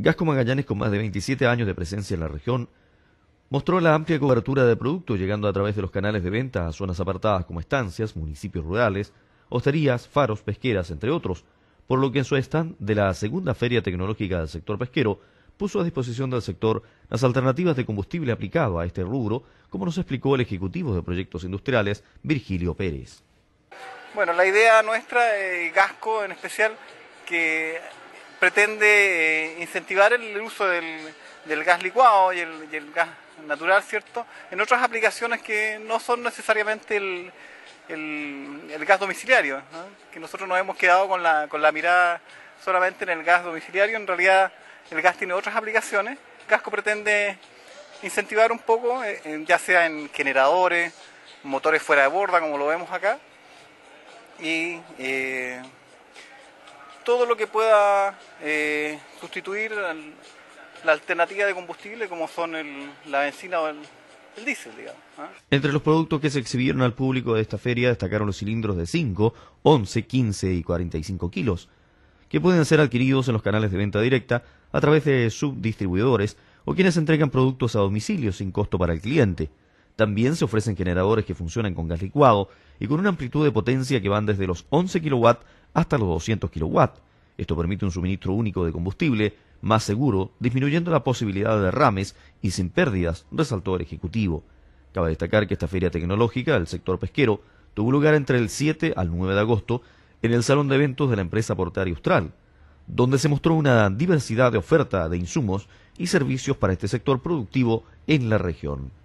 Gasco Magallanes, con más de 27 años de presencia en la región, mostró la amplia cobertura de productos llegando a través de los canales de venta a zonas apartadas como estancias, municipios rurales, hosterías, faros, pesqueras, entre otros, por lo que en su stand de la segunda feria tecnológica del sector pesquero puso a disposición del sector las alternativas de combustible aplicado a este rubro, como nos explicó el ejecutivo de proyectos industriales, Virgilio Pérez. Bueno, la idea nuestra, eh, Gasco en especial, que pretende eh, incentivar el uso del, gas licuado y el, gas natural, ¿cierto? En otras aplicaciones que no son necesariamente el, gas domiciliario, que nosotros nos hemos quedado con la, mirada solamente en el gas domiciliario, en realidad el gas tiene otras aplicaciones. Gasco pretende incentivar un poco, eh, ya sea en generadores, motores fuera de borda, como lo vemos acá, y eh, todo lo que pueda eh, sustituir la alternativa de combustible como son la benzina o el, diésel, digamos. ¿ah? Entre los productos que se exhibieron al público de esta feria destacaron los cilindros de 5, 11, 15 y 45 kilos, que pueden ser adquiridos en los canales de venta directa a través de subdistribuidores o quienes entregan productos a domicilio sin costo para el cliente. También se ofrecen generadores que funcionan con gas licuado y con una amplitud de potencia que van desde los 11 kW hasta los 200 kilowatts. Esto permite un suministro único de combustible más seguro, disminuyendo la posibilidad de derrames y sin pérdidas, resaltó el Ejecutivo. Cabe destacar que esta feria tecnológica del sector pesquero tuvo lugar entre el 7 al 9 de agosto en el Salón de Eventos de la empresa Portaria Austral, donde se mostró una diversidad de oferta de insumos y servicios para este sector productivo en la región.